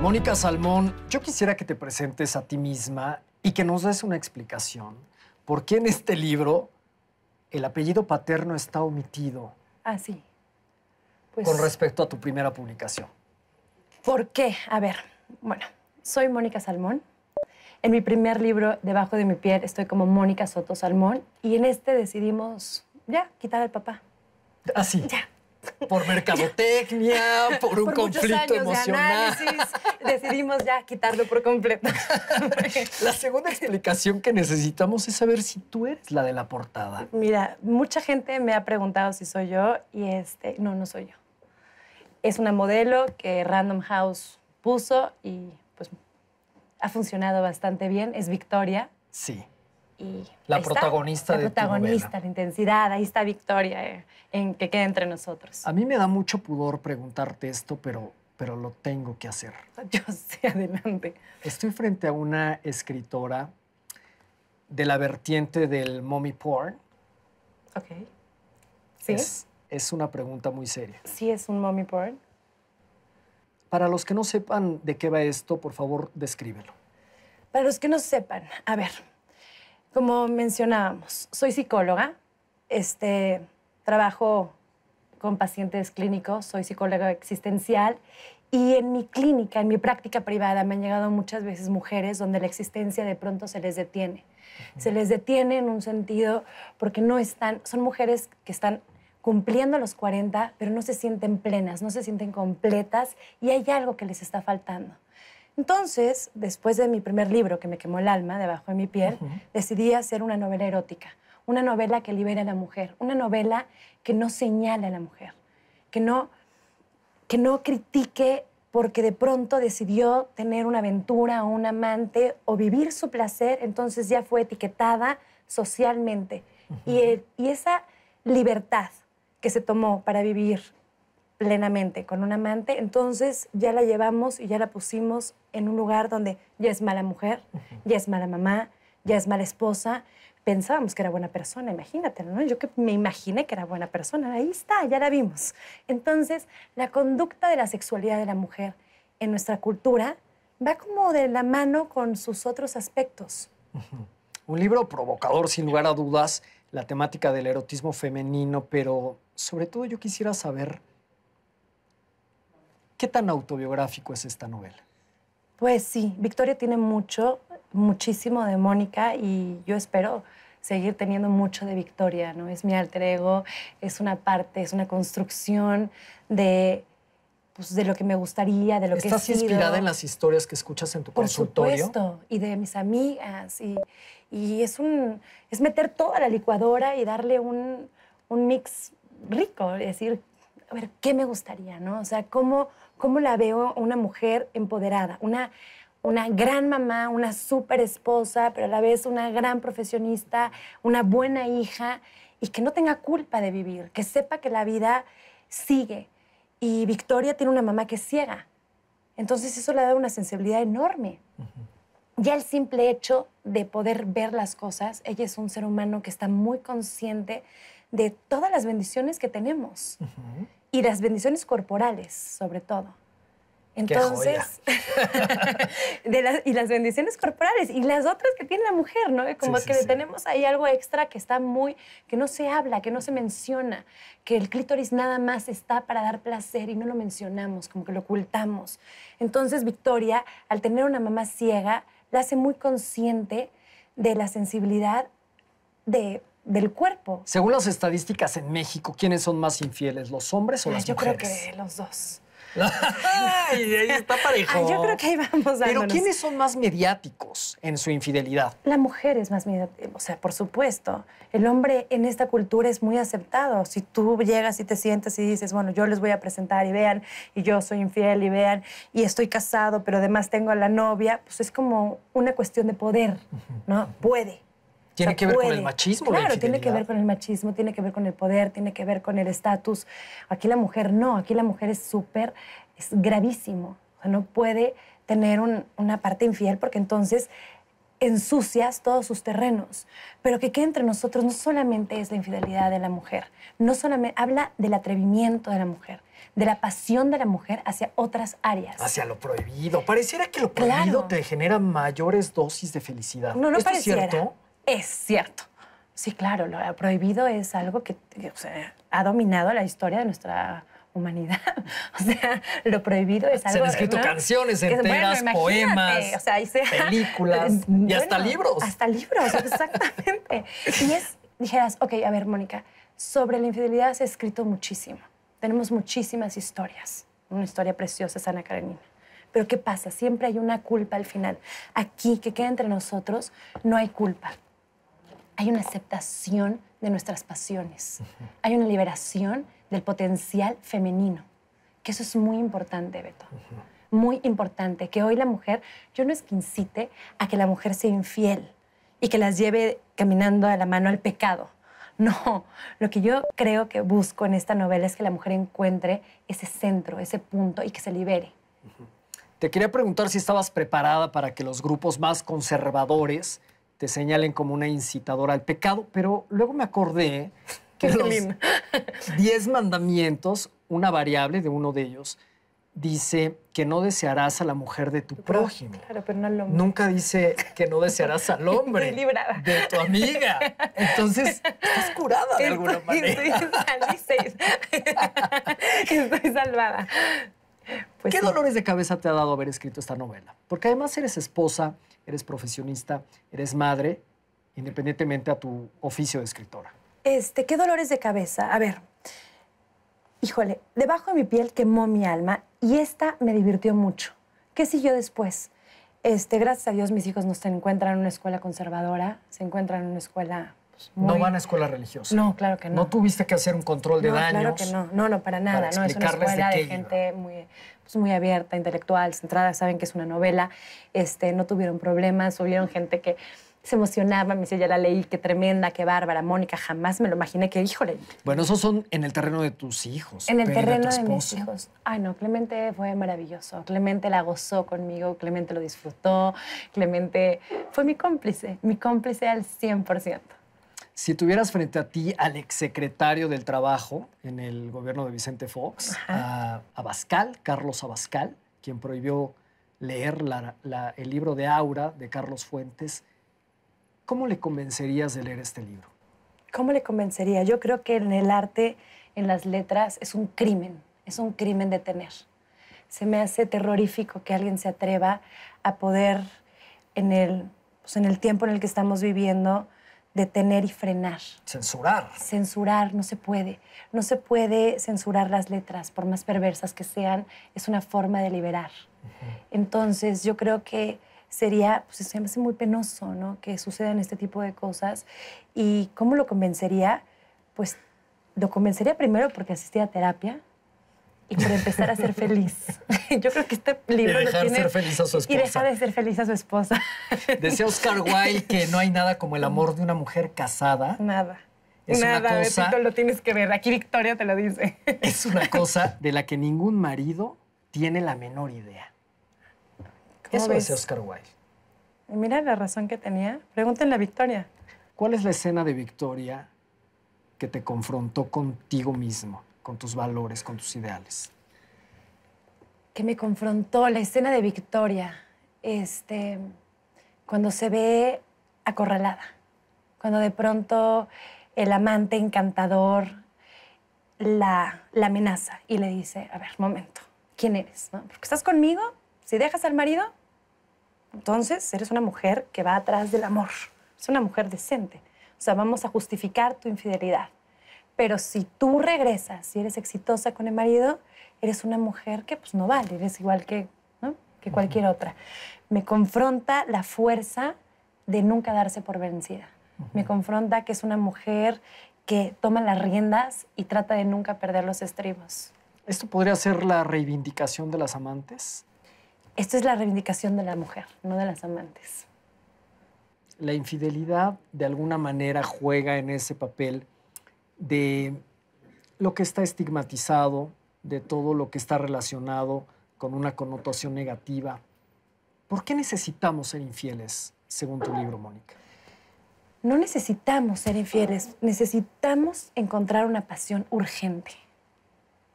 Mónica Salmón, yo quisiera que te presentes a ti misma y que nos des una explicación. ¿Por qué en este libro el apellido paterno está omitido? Ah, sí. Pues con respecto a tu primera publicación. ¿Por qué? A ver, bueno, soy Mónica Salmón. En mi primer libro, Debajo de mi piel, estoy como Mónica Soto Salmón. Y en este decidimos ya quitar al papá. Así. Ah, ya. Por mercadotecnia, por un conflicto años emocional. De análisis, decidimos ya quitarlo por completo. la segunda explicación que necesitamos es saber si tú eres la de la portada. Mira, mucha gente me ha preguntado si soy yo y este, no, no soy yo es una modelo que Random House puso y pues ha funcionado bastante bien. Es Victoria. Sí. Y la protagonista la de protagonista, la intensidad, ahí está Victoria, eh, en que queda entre nosotros. A mí me da mucho pudor preguntarte esto, pero, pero lo tengo que hacer. Yo sé, adelante. Estoy frente a una escritora de la vertiente del mommy porn. Ok. ¿Sí? es una pregunta muy seria. ¿Sí es un mommy porn? Para los que no sepan de qué va esto, por favor, descríbelo. Para los que no sepan, a ver, como mencionábamos, soy psicóloga, este, trabajo con pacientes clínicos, soy psicóloga existencial y en mi clínica, en mi práctica privada, me han llegado muchas veces mujeres donde la existencia de pronto se les detiene. Se les detiene en un sentido porque no están, son mujeres que están cumpliendo los 40, pero no se sienten plenas, no se sienten completas y hay algo que les está faltando. Entonces, después de mi primer libro, que me quemó el alma debajo de mi piel, decidí hacer una novela erótica, una novela que libera a la mujer, una novela que no señale a la mujer, que no, que no critique porque de pronto decidió tener una aventura o un amante o vivir su placer, entonces ya fue etiquetada socialmente. y, eh, y esa libertad que se tomó para vivir plenamente con un amante, entonces ya la llevamos y ya la pusimos en un lugar donde ya es mala mujer, ya es mala mamá, ya es mala esposa. Pensábamos que era buena persona, imagínatelo, ¿no? Yo que me imaginé que era buena persona, ahí está, ya la vimos. Entonces, la conducta de la sexualidad de la mujer en nuestra cultura va como de la mano con sus otros aspectos. Un libro provocador, sin lugar a dudas, la temática del erotismo femenino, pero sobre todo yo quisiera saber qué tan autobiográfico es esta novela. Pues sí, Victoria tiene mucho, muchísimo de Mónica y yo espero seguir teniendo mucho de Victoria, ¿no? Es mi alter ego, es una parte, es una construcción de, pues, de lo que me gustaría, de lo que he ¿Estás inspirada en las historias que escuchas en tu consultorio? Por supuesto, y de mis amigas y, y es, un, es meter toda la licuadora y darle un, un mix rico, es decir, a ver, ¿qué me gustaría? ¿no? O sea, ¿cómo, cómo la veo una mujer empoderada? Una, una gran mamá, una súper esposa, pero a la vez una gran profesionista, una buena hija y que no tenga culpa de vivir, que sepa que la vida sigue. Y Victoria tiene una mamá que es ciega. Entonces eso le da una sensibilidad enorme ya el simple hecho de poder ver las cosas, ella es un ser humano que está muy consciente de todas las bendiciones que tenemos y las bendiciones corporales, sobre todo. Entonces, y las bendiciones corporales y las otras que tiene la mujer, ¿no? Como que tenemos ahí algo extra que está muy, que no se habla, que no se menciona, que el clítoris nada más está para dar placer y no lo mencionamos, como que lo ocultamos. Entonces, Victoria, al tener una mamá ciega, la hace muy consciente de la sensibilidad del cuerpo. Según las estadísticas en México, ¿quiénes son más infieles, los hombres o ah, las mujeres? Yo creo que los dos y ahí está parejo. yo creo que ahí vamos dándonos. Pero ¿quiénes son más mediáticos en su infidelidad? La mujer es más mediática, o sea, por supuesto. El hombre en esta cultura es muy aceptado. Si tú llegas y te sientas y dices, bueno, yo les voy a presentar y vean, y yo soy infiel y vean, y estoy casado, pero además tengo a la novia, pues es como una cuestión de poder, ¿no? Puede. Tiene que ver con el machismo. Claro, tiene que ver con el machismo, tiene que ver con el poder, tiene que ver con el estatus. Aquí la mujer no, aquí la mujer es súper, es gravísimo. O sea, no puede tener una parte infiel porque entonces ensucias todos sus terrenos. Pero que quede entre nosotros no solamente es la infidelidad de la mujer, no solamente habla del atrevimiento de la mujer, de la pasión de la mujer hacia otras áreas. Hacia lo prohibido. Pareciera que lo prohibido te genera mayores dosis de felicidad. No, no ¿Esto Es cierto? es cierto. Sí, claro, lo prohibido es algo que, ha dominado la historia de nuestra humanidad. O sea, lo prohibido es algo... Se han escrito canciones enteras, poemas, películas y hasta libros. Hasta libros, exactamente. y es, dijeras, ok, a ver, Mónica, sobre la infidelidad se ha escrito muchísimo. Tenemos muchísimas historias. Una historia preciosa es Ana Karenina. Pero ¿qué pasa? Siempre hay una culpa al final. Aquí, que queda entre nosotros, no hay culpa hay una aceptación de nuestras pasiones, hay una liberación del potencial femenino, que eso es muy importante, Beto. Muy importante, que hoy la mujer, yo no es que incite a que la mujer sea infiel y que las lleve caminando a la mano al pecado. No, lo que yo creo que busco en esta novela es que la mujer encuentre ese centro, ese punto y que se libere. Te quería preguntar si estabas preparada para que los grupos más conservadores te señalen como una incitadora al pecado, pero luego me acordé que los diez mandamientos, una variable de uno de ellos, dice que no desearás a la mujer de tu ah, prójimo. Claro, pero no al hombre. Nunca dice que no desearás al hombre de tu amiga. Entonces, estás curada de alguna manera. Estoy, salvada. ¿Qué pues dolores de cabeza te ha dado haber escrito esta novela? Porque además eres esposa, eres profesionista, eres madre, independientemente a tu oficio de escritora. Este, ¿qué dolores de cabeza? A ver, híjole, debajo de mi piel quemó mi alma y esta me divirtió mucho. ¿Qué siguió después? Este, gracias a Dios mis hijos no se encuentran en una escuela conservadora, se encuentran en una escuela no van a escuela religiosa. No, claro que no. No tuviste que hacer un control de no, Claro que no. No, no, para nada. no, es una escuela de, gente muy, pues, muy abierta, intelectual, centrada. Saben que es una novela. Este, no tuvieron problemas. Hubieron gente que se emocionaba, me decía, ya la leí, qué tremenda, qué bárbara, Mónica, jamás me lo imaginé, que híjole. Bueno, esos son en el terreno de tus hijos. En el terreno de mis hijos. Ay, no, Clemente fue maravilloso. Clemente la gozó conmigo, Clemente lo disfrutó, Clemente fue mi cómplice, mi cómplice al 100% si tuvieras frente a ti al exsecretario del Trabajo en el gobierno de Vicente Fox, a Abascal, Carlos Abascal, quien prohibió leer el libro de Aura de Carlos Fuentes, ¿cómo le convencerías de leer este libro? ¿Cómo le convencería? Yo creo que en el arte, en las letras, es un crimen, es un crimen de tener. Se me hace terrorífico que alguien se atreva a poder, en el pues, tiempo en el que estamos viviendo, detener y frenar. Censurar. Censurar, no se puede. No se puede censurar las letras, por más perversas que sean, es una forma de liberar. Entonces, yo creo que sería, pues se me hace muy penoso, ¿no? Que sucedan este tipo de cosas. ¿Y cómo lo convencería? Pues lo convencería primero porque asistía a terapia, y por empezar a ser feliz. Yo creo que este libro... Y tiene, Y dejar de ser feliz a su esposa. Decía Oscar Wilde que no hay nada como el amor de una mujer casada. Nada. nada, una cosa, lo tienes que ver. Aquí Victoria te lo dice. Es una cosa de la que ningún marido tiene la menor idea. Eso ves? Oscar Wilde. Mira la razón que tenía. Pregúntenle a Victoria. ¿Cuál es la escena de Victoria que te confrontó contigo mismo? con tus valores, con tus ideales. Que me confrontó la escena de Victoria, este, cuando se ve acorralada, cuando de pronto el amante encantador la, amenaza y le dice, a ver, momento, ¿quién eres? Porque estás conmigo, si dejas al marido, entonces eres una mujer que va atrás del amor, es una mujer decente. O sea, vamos a justificar tu infidelidad. Pero si tú regresas y eres exitosa con el marido, eres una mujer que pues no vale, eres igual que, cualquier otra. Me confronta la fuerza de nunca darse por vencida. Me confronta que es una mujer que toma las riendas y trata de nunca perder los estribos. ¿Esto podría ser la reivindicación de las amantes? Esto es la reivindicación de la mujer, no de las amantes. ¿La infidelidad de alguna manera juega en ese papel de lo que está estigmatizado, de todo lo que está relacionado con una connotación negativa. ¿Por qué necesitamos ser infieles, según tu libro, Mónica? No necesitamos ser infieles, necesitamos encontrar una pasión urgente.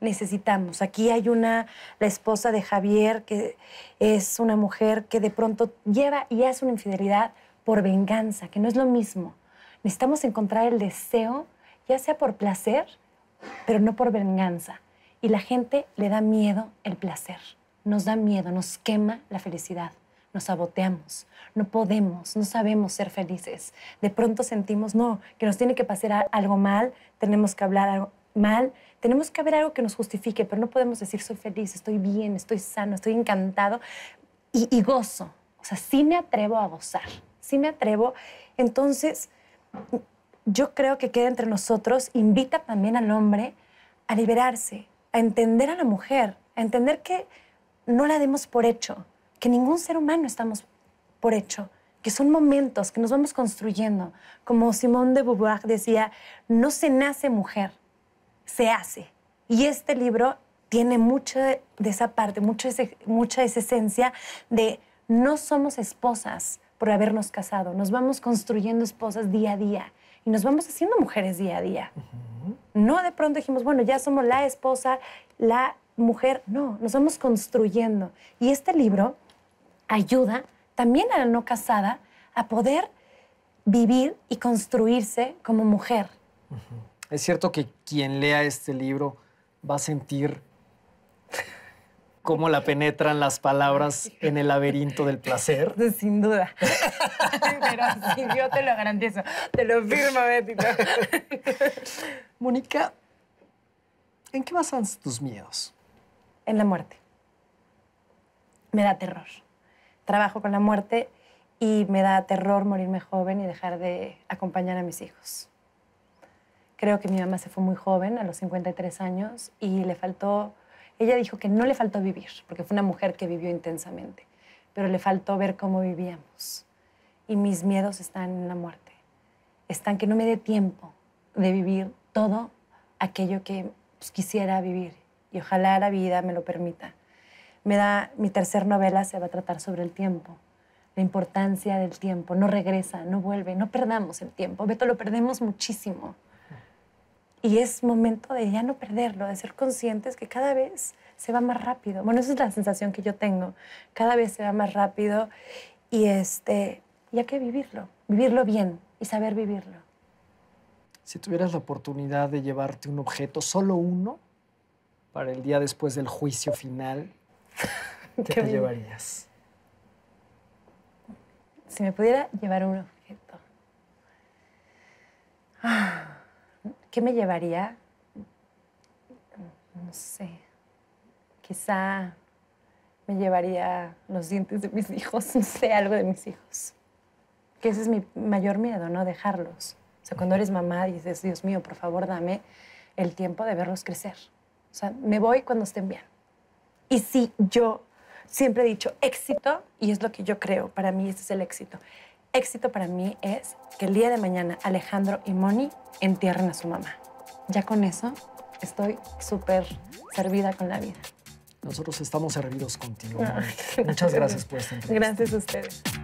Necesitamos. Aquí hay una, la esposa de Javier, que es una mujer que de pronto lleva y hace una infidelidad por venganza, que no es lo mismo. Necesitamos encontrar el deseo ya sea por placer, pero no por venganza. Y la gente le da miedo el placer, nos da miedo, nos quema la felicidad, nos saboteamos, no podemos, no sabemos ser felices. De pronto sentimos, no, que nos tiene que pasar algo mal, tenemos que hablar mal, tenemos que haber algo que nos justifique, pero no podemos decir soy feliz, estoy bien, estoy sano, estoy encantado y, y gozo. O sea, sí me atrevo a gozar, sí me atrevo. Entonces, yo creo que queda entre nosotros, invita también al hombre a liberarse, a entender a la mujer, a entender que no la demos por hecho, que ningún ser humano estamos por hecho, que son momentos que nos vamos construyendo. Como Simone de Beauvoir decía, no se nace mujer, se hace. Y este libro tiene mucha de esa parte, mucha de mucha esa esencia de no somos esposas por habernos casado, nos vamos construyendo esposas día a día y nos vamos haciendo mujeres día a día. No de pronto dijimos, bueno, ya somos la esposa, la mujer. No, nos vamos construyendo. Y este libro ayuda también a la no casada a poder vivir y construirse como mujer. Es cierto que quien lea este libro va a sentir cómo la penetran las palabras en el laberinto del placer. Sin duda. Pero yo te lo garantizo. Te lo firmo, Betty. Mónica, ¿en qué basan tus miedos? En la muerte. Me da terror. Trabajo con la muerte y me da terror morirme joven y dejar de acompañar a mis hijos. Creo que mi mamá se fue muy joven, a los 53 años, y le faltó ella dijo que no le faltó vivir, porque fue una mujer que vivió intensamente, pero le faltó ver cómo vivíamos. Y mis miedos están en la muerte. Están que no me dé tiempo de vivir todo aquello que pues, quisiera vivir. Y ojalá la vida me lo permita. Me da, mi tercer novela se va a tratar sobre el tiempo, la importancia del tiempo. No regresa, no vuelve, no perdamos el tiempo. Beto, lo perdemos muchísimo. Y es momento de ya no perderlo, de ser conscientes que cada vez se va más rápido. Bueno, esa es la sensación que yo tengo. Cada vez se va más rápido y este, ya que vivirlo, vivirlo bien y saber vivirlo. Si tuvieras la oportunidad de llevarte un objeto, solo uno, para el día después del juicio final, ¿qué, te llevarías? Si me pudiera llevar un objeto. Ah. ¿Qué me llevaría? No sé. Quizá me llevaría los dientes de mis hijos, no sé, algo de mis hijos. Que ese es mi mayor miedo, ¿no? Dejarlos. O sea, cuando eres mamá dices, Dios mío, por favor, dame el tiempo de verlos crecer. O sea, me voy cuando estén bien. Y si yo siempre he dicho éxito, y es lo que yo creo, para mí ese es el éxito, éxito para mí es que el día de mañana Alejandro y Moni entierren a su mamá. Ya con eso estoy súper servida con la vida. Nosotros estamos servidos contigo. Muchas gracias por esta Gracias a ustedes.